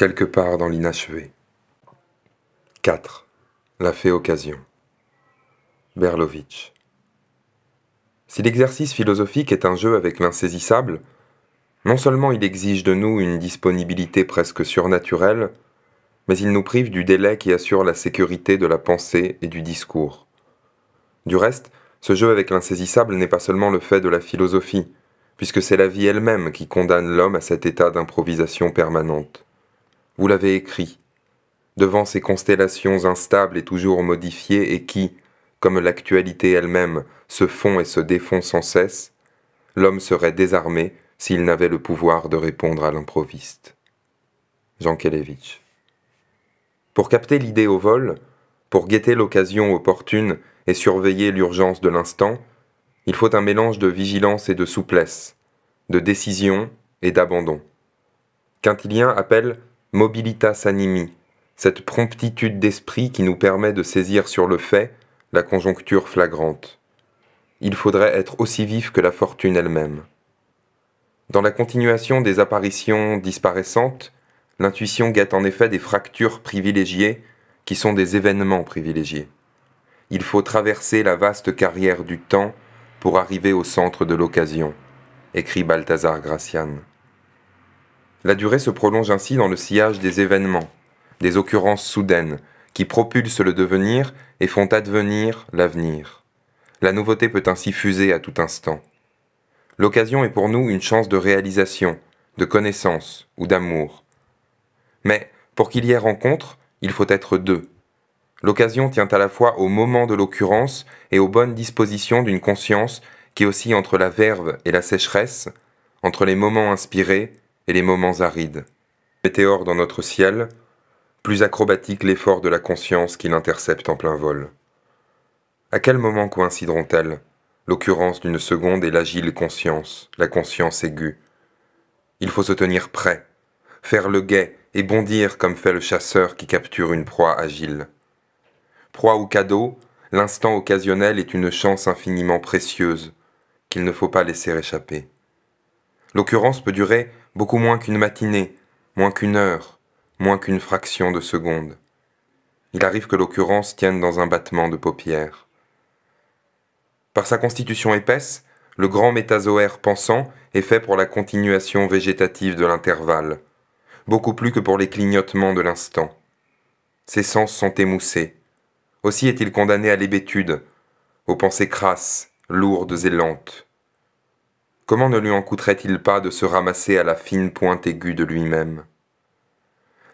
quelque part dans l'inachevé. 4. La fait occasion. Berlovitch. Si l'exercice philosophique est un jeu avec l'insaisissable, non seulement il exige de nous une disponibilité presque surnaturelle, mais il nous prive du délai qui assure la sécurité de la pensée et du discours. Du reste, ce jeu avec l'insaisissable n'est pas seulement le fait de la philosophie, puisque c'est la vie elle-même qui condamne l'homme à cet état d'improvisation permanente vous l'avez écrit, devant ces constellations instables et toujours modifiées et qui, comme l'actualité elle-même, se font et se défont sans cesse, l'homme serait désarmé s'il n'avait le pouvoir de répondre à l'improviste. Jean Kelevitch. Pour capter l'idée au vol, pour guetter l'occasion opportune et surveiller l'urgence de l'instant, il faut un mélange de vigilance et de souplesse, de décision et d'abandon. Quintilien appelle mobilitas animi, cette promptitude d'esprit qui nous permet de saisir sur le fait la conjoncture flagrante. Il faudrait être aussi vif que la fortune elle-même. Dans la continuation des apparitions disparaissantes, l'intuition guette en effet des fractures privilégiées qui sont des événements privilégiés. Il faut traverser la vaste carrière du temps pour arriver au centre de l'occasion, écrit Balthazar Gracian. La durée se prolonge ainsi dans le sillage des événements, des occurrences soudaines, qui propulsent le devenir et font advenir l'avenir. La nouveauté peut ainsi fuser à tout instant. L'occasion est pour nous une chance de réalisation, de connaissance ou d'amour. Mais pour qu'il y ait rencontre, il faut être deux. L'occasion tient à la fois au moment de l'occurrence et aux bonnes dispositions d'une conscience qui oscille entre la verve et la sécheresse, entre les moments inspirés et les moments arides. Météores dans notre ciel, plus acrobatique l'effort de la conscience qui l'intercepte en plein vol. À quel moment coïncideront-elles l'occurrence d'une seconde et l'agile conscience, la conscience aiguë Il faut se tenir prêt, faire le guet et bondir comme fait le chasseur qui capture une proie agile. Proie ou cadeau, l'instant occasionnel est une chance infiniment précieuse qu'il ne faut pas laisser échapper. L'occurrence peut durer beaucoup moins qu'une matinée, moins qu'une heure, moins qu'une fraction de seconde. Il arrive que l'occurrence tienne dans un battement de paupières. Par sa constitution épaisse, le grand métazoaire pensant est fait pour la continuation végétative de l'intervalle, beaucoup plus que pour les clignotements de l'instant. Ses sens sont émoussés. Aussi est-il condamné à l'hébétude, aux pensées crasses, lourdes et lentes. Comment ne lui en coûterait-il pas de se ramasser à la fine pointe aiguë de lui-même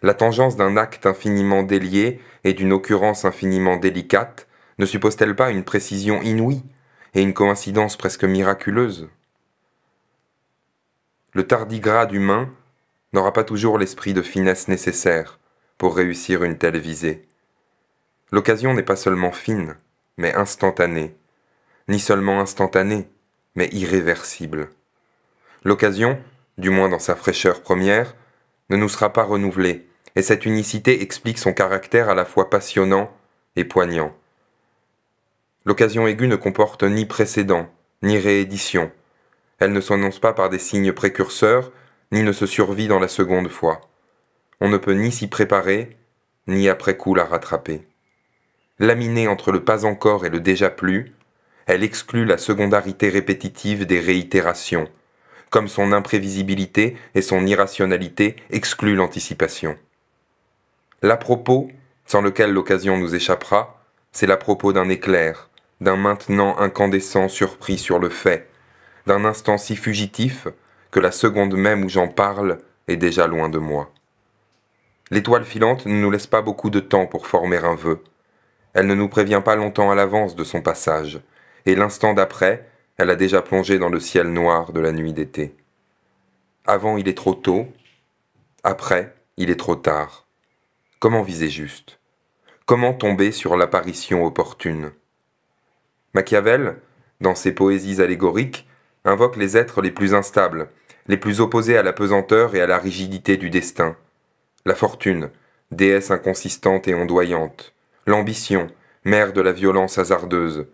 La tangence d'un acte infiniment délié et d'une occurrence infiniment délicate ne suppose-t-elle pas une précision inouïe et une coïncidence presque miraculeuse Le tardigrade humain n'aura pas toujours l'esprit de finesse nécessaire pour réussir une telle visée. L'occasion n'est pas seulement fine, mais instantanée, ni seulement instantanée, mais irréversible. L'occasion, du moins dans sa fraîcheur première, ne nous sera pas renouvelée, et cette unicité explique son caractère à la fois passionnant et poignant. L'occasion aiguë ne comporte ni précédent, ni réédition. Elle ne s'annonce pas par des signes précurseurs, ni ne se survit dans la seconde fois. On ne peut ni s'y préparer, ni après coup la rattraper. Laminée entre le pas encore et le déjà plus, elle exclut la secondarité répétitive des réitérations, comme son imprévisibilité et son irrationalité excluent l'anticipation. L'à-propos, sans lequel l'occasion nous échappera, c'est l'à-propos d'un éclair, d'un maintenant incandescent surpris sur le fait, d'un instant si fugitif que la seconde même où j'en parle est déjà loin de moi. L'étoile filante ne nous laisse pas beaucoup de temps pour former un vœu. Elle ne nous prévient pas longtemps à l'avance de son passage, et l'instant d'après, elle a déjà plongé dans le ciel noir de la nuit d'été. Avant, il est trop tôt, après, il est trop tard. Comment viser juste Comment tomber sur l'apparition opportune Machiavel, dans ses poésies allégoriques, invoque les êtres les plus instables, les plus opposés à la pesanteur et à la rigidité du destin. La fortune, déesse inconsistante et ondoyante. L'ambition, mère de la violence hasardeuse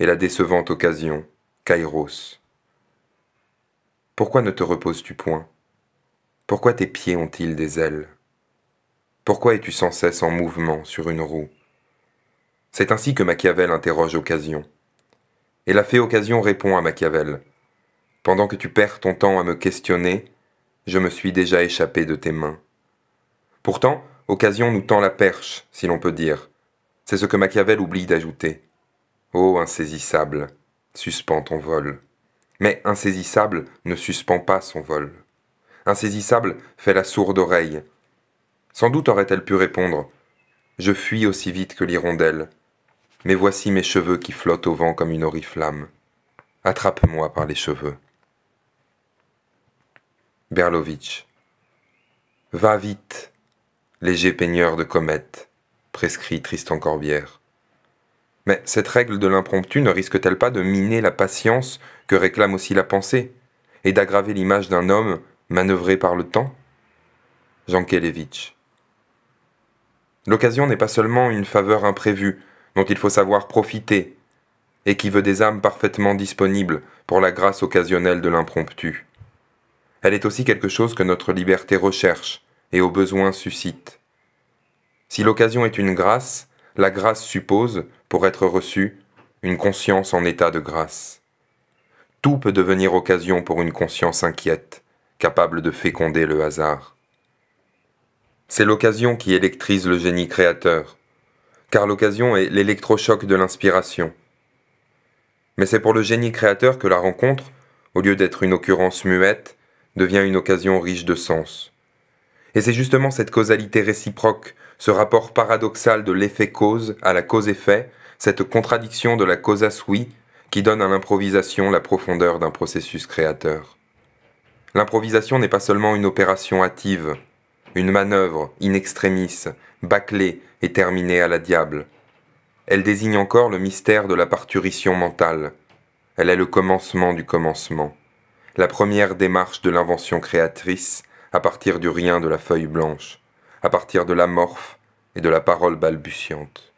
et la décevante occasion, Kairos. Pourquoi ne te reposes-tu point Pourquoi tes pieds ont-ils des ailes Pourquoi es-tu sans cesse en mouvement sur une roue C'est ainsi que Machiavel interroge Occasion. Et la fée Occasion répond à Machiavel. Pendant que tu perds ton temps à me questionner, je me suis déjà échappé de tes mains. Pourtant, Occasion nous tend la perche, si l'on peut dire. C'est ce que Machiavel oublie d'ajouter. Ô oh, insaisissable, suspends ton vol. Mais insaisissable ne suspend pas son vol. Insaisissable fait la sourde oreille. Sans doute aurait-elle pu répondre Je fuis aussi vite que l'hirondelle, mais voici mes cheveux qui flottent au vent comme une oriflamme. Attrape-moi par les cheveux. Berlovitch. Va vite, léger peigneur de comètes, prescrit Tristan Corbière. Mais cette règle de l'impromptu ne risque-t-elle pas de miner la patience que réclame aussi la pensée, et d'aggraver l'image d'un homme manœuvré par le temps Jean Kelevitch. L'occasion n'est pas seulement une faveur imprévue, dont il faut savoir profiter, et qui veut des âmes parfaitement disponibles pour la grâce occasionnelle de l'impromptu. Elle est aussi quelque chose que notre liberté recherche et au besoin suscite. Si l'occasion est une grâce, la grâce suppose, pour être reçue, une conscience en état de grâce. Tout peut devenir occasion pour une conscience inquiète, capable de féconder le hasard. C'est l'occasion qui électrise le génie créateur, car l'occasion est l'électrochoc de l'inspiration. Mais c'est pour le génie créateur que la rencontre, au lieu d'être une occurrence muette, devient une occasion riche de sens. Et c'est justement cette causalité réciproque ce rapport paradoxal de l'effet-cause à la cause-effet, cette contradiction de la causa sui qui donne à l'improvisation la profondeur d'un processus créateur. L'improvisation n'est pas seulement une opération hâtive, une manœuvre in extremis, bâclée et terminée à la diable. Elle désigne encore le mystère de la parturition mentale. Elle est le commencement du commencement, la première démarche de l'invention créatrice à partir du rien de la feuille blanche à partir de l'amorphe et de la parole balbutiante.